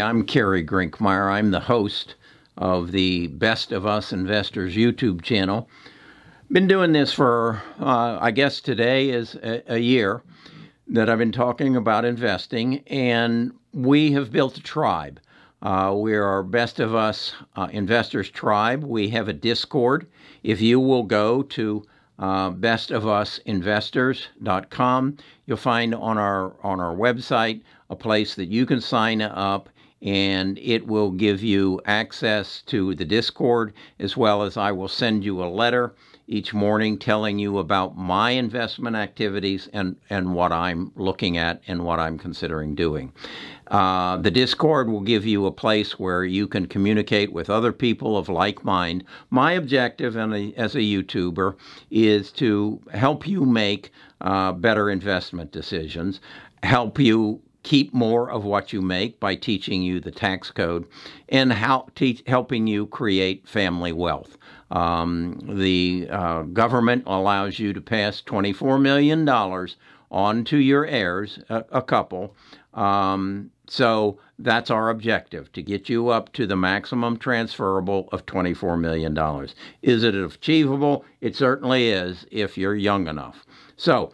I'm Kerry Grinkmeyer. I'm the host of the Best of Us Investors YouTube channel. Been doing this for, uh, I guess today is a, a year that I've been talking about investing, and we have built a tribe. Uh, we are Best of Us uh, Investors Tribe. We have a Discord. If you will go to uh, bestofusinvestors.com, you'll find on our on our website a place that you can sign up and it will give you access to the Discord as well as I will send you a letter each morning telling you about my investment activities and, and what I'm looking at and what I'm considering doing. Uh, the Discord will give you a place where you can communicate with other people of like mind. My objective a, as a YouTuber is to help you make uh, better investment decisions, help you keep more of what you make by teaching you the tax code and how helping you create family wealth. Um, the uh, government allows you to pass $24 million on to your heirs, a, a couple. Um, so that's our objective to get you up to the maximum transferable of $24 million. Is it achievable? It certainly is if you're young enough. So,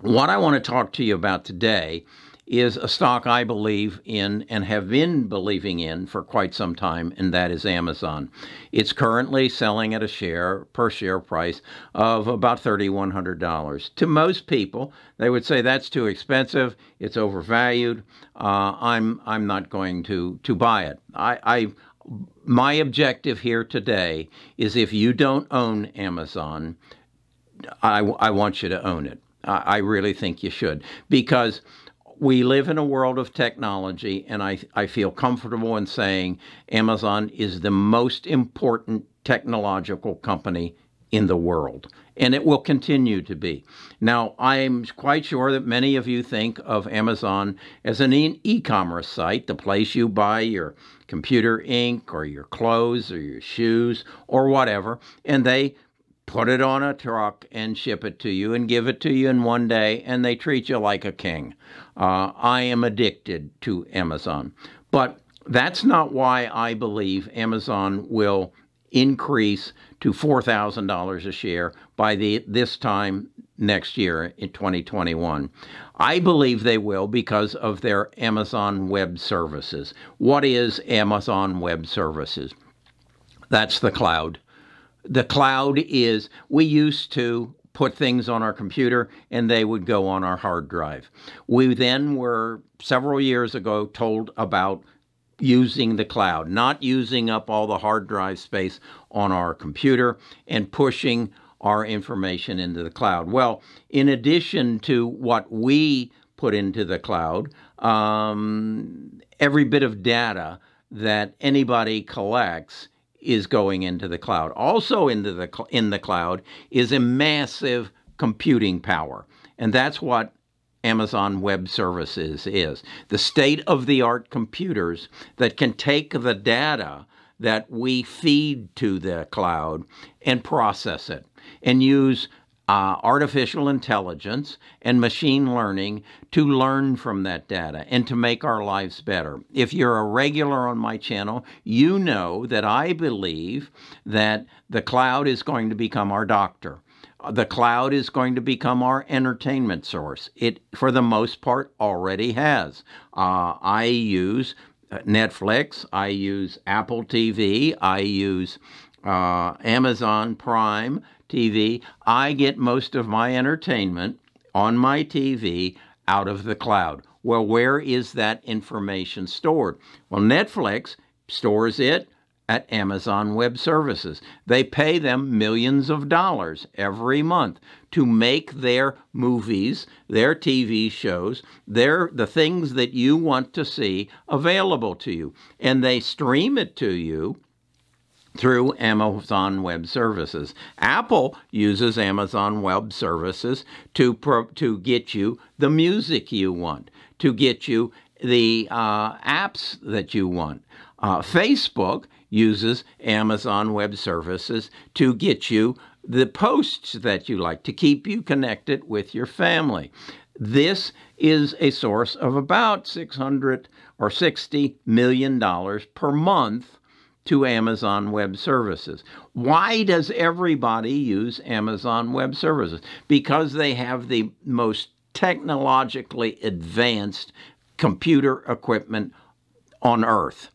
what I want to talk to you about today is a stock I believe in and have been believing in for quite some time, and that is Amazon. It's currently selling at a share per share price of about $3,100. To most people, they would say that's too expensive, it's overvalued. Uh, I'm I'm not going to to buy it. I, I my objective here today is if you don't own Amazon, I, I want you to own it. I, I really think you should because we live in a world of technology, and I, I feel comfortable in saying Amazon is the most important technological company in the world, and it will continue to be. Now, I'm quite sure that many of you think of Amazon as an e commerce site, the place you buy your computer ink or your clothes or your shoes or whatever, and they put it on a truck and ship it to you and give it to you in one day, and they treat you like a king. Uh, I am addicted to Amazon. But that's not why I believe Amazon will increase to $4,000 a share by the, this time next year in 2021. I believe they will because of their Amazon Web Services. What is Amazon Web Services? That's the cloud the cloud is we used to put things on our computer and they would go on our hard drive. We then were several years ago told about using the cloud, not using up all the hard drive space on our computer and pushing our information into the cloud. Well, in addition to what we put into the cloud, um, every bit of data that anybody collects is going into the cloud. Also into the in the cloud is a massive computing power. And that's what Amazon Web Services is. The state of the art computers that can take the data that we feed to the cloud and process it and use uh, artificial intelligence and machine learning to learn from that data and to make our lives better. If you're a regular on my channel, you know that I believe that the cloud is going to become our doctor uh, the cloud is going to become our entertainment source. It, for the most part, already has. Uh, I use uh, Netflix, I use Apple TV, I use uh, Amazon Prime TV. I get most of my entertainment on my TV out of the cloud. Well, where is that information stored? Well, Netflix stores it at Amazon Web Services. They pay them millions of dollars every month to make their movies, their TV shows, their the things that you want to see available to you. And they stream it to you through Amazon Web Services. Apple uses Amazon Web Services to to get you the music you want, to get you the uh, apps that you want. Uh, Facebook uses Amazon Web Services to get you the posts that you like, to keep you connected with your family. This is a source of about 600 or 60 million dollars per month to Amazon Web Services. Why does everybody use Amazon Web Services? Because they have the most technologically advanced computer equipment on earth.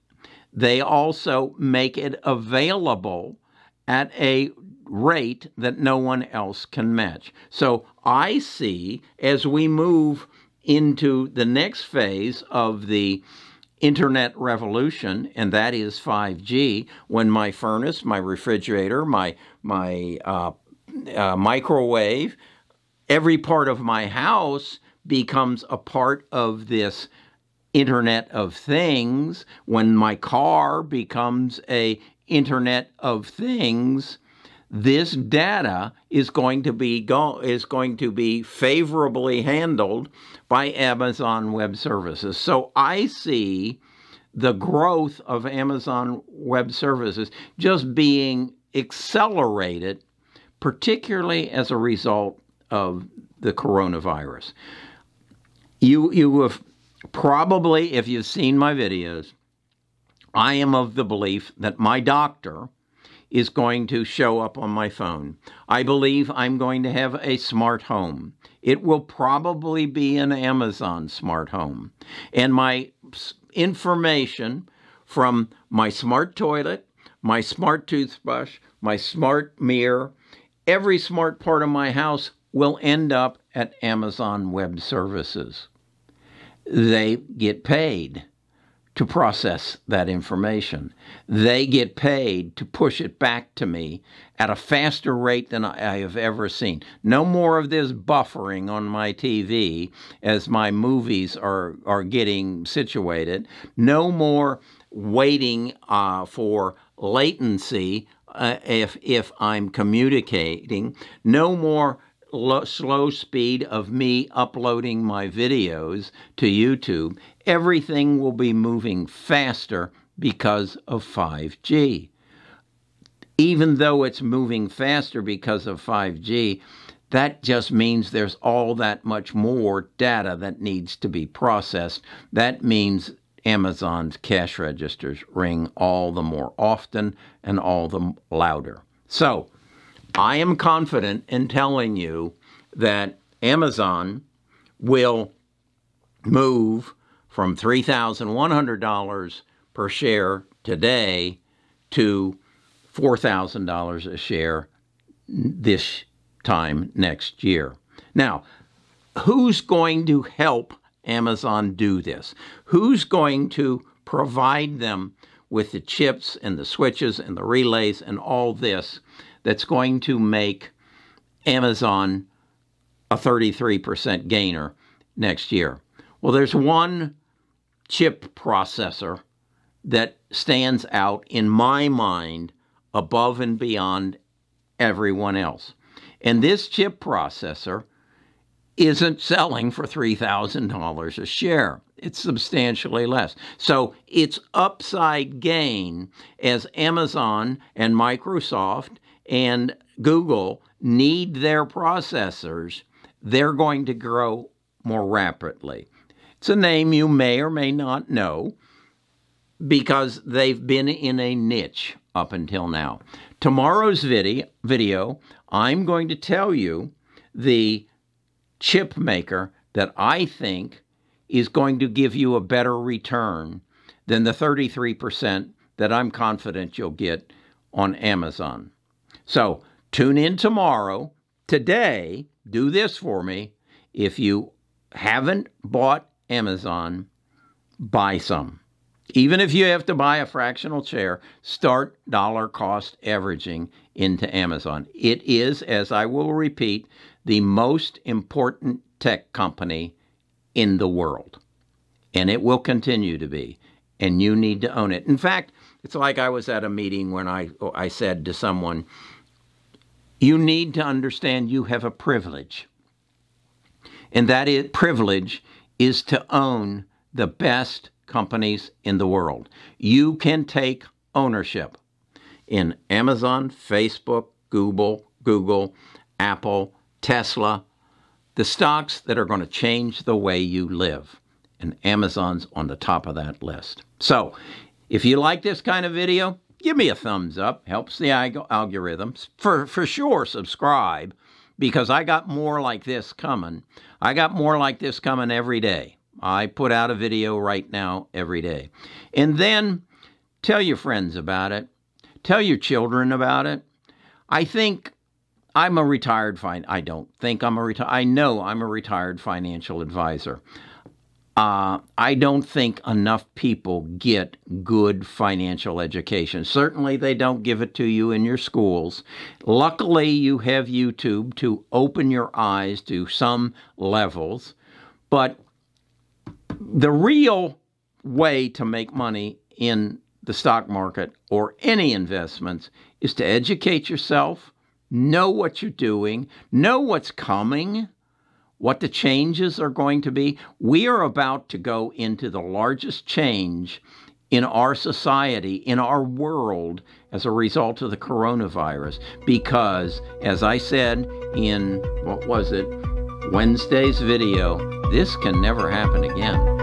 They also make it available at a rate that no one else can match. So I see as we move into the next phase of the internet revolution, and that is 5G, when my furnace, my refrigerator, my, my uh, uh, microwave, every part of my house becomes a part of this internet of things when my car becomes a internet of things this data is going to be go, is going to be favorably handled by Amazon Web Services. So I see the growth of Amazon Web Services just being accelerated, particularly as a result of the coronavirus. You you have probably, if you've seen my videos, I am of the belief that my doctor is going to show up on my phone. I believe I'm going to have a smart home. It will probably be an Amazon smart home. And my information from my smart toilet, my smart toothbrush, my smart mirror, every smart part of my house will end up at Amazon Web Services. They get paid to process that information. They get paid to push it back to me at a faster rate than I have ever seen. No more of this buffering on my TV as my movies are, are getting situated. No more waiting uh, for latency uh, if, if I'm communicating. No more slow speed of me uploading my videos to YouTube, everything will be moving faster because of 5G. Even though it's moving faster because of 5G, that just means there's all that much more data that needs to be processed. That means Amazon's cash registers ring all the more often and all the louder. So, I am confident in telling you that Amazon will move from $3,100 per share today to $4,000 a share this time next year. Now, who's going to help Amazon do this? Who's going to provide them with the chips and the switches and the relays and all this that's going to make Amazon a 33% gainer next year. Well, there's one chip processor that stands out in my mind above and beyond everyone else. And this chip processor isn't selling for $3,000 a share. It's substantially less. So its upside gain as Amazon and Microsoft and Google need their processors, they're going to grow more rapidly. It's a name you may or may not know because they've been in a niche up until now. Tomorrow's video, video I'm going to tell you the chip maker that I think is going to give you a better return than the 33% that I'm confident you'll get on Amazon. So tune in tomorrow. Today, do this for me. If you haven't bought Amazon, buy some. Even if you have to buy a fractional share, start dollar cost averaging into Amazon. It is, as I will repeat, the most important tech company in the world. And it will continue to be. And you need to own it. In fact, it's like I was at a meeting when I, I said to someone, You need to understand you have a privilege. And that is, privilege is to own the best companies in the world. You can take ownership in Amazon, Facebook, Google, Google, Apple, Tesla, the stocks that are going to change the way you live. And Amazon's on the top of that list. So if you like this kind of video, give me a thumbs up. Helps the algorithms. For, for sure, subscribe because I got more like this coming. I got more like this coming every day. I put out a video right now every day. And then tell your friends about it. Tell your children about it. I think I'm a retired fin I don't think I'm a retired I know I'm a retired financial advisor. Uh, I don't think enough people get good financial education. Certainly, they don't give it to you in your schools. Luckily, you have YouTube to open your eyes to some levels. But the real way to make money in the stock market or any investments is to educate yourself, know what you're doing, know what's coming what the changes are going to be. We are about to go into the largest change in our society, in our world, as a result of the coronavirus. Because, as I said in what was it, Wednesday's video, this can never happen again.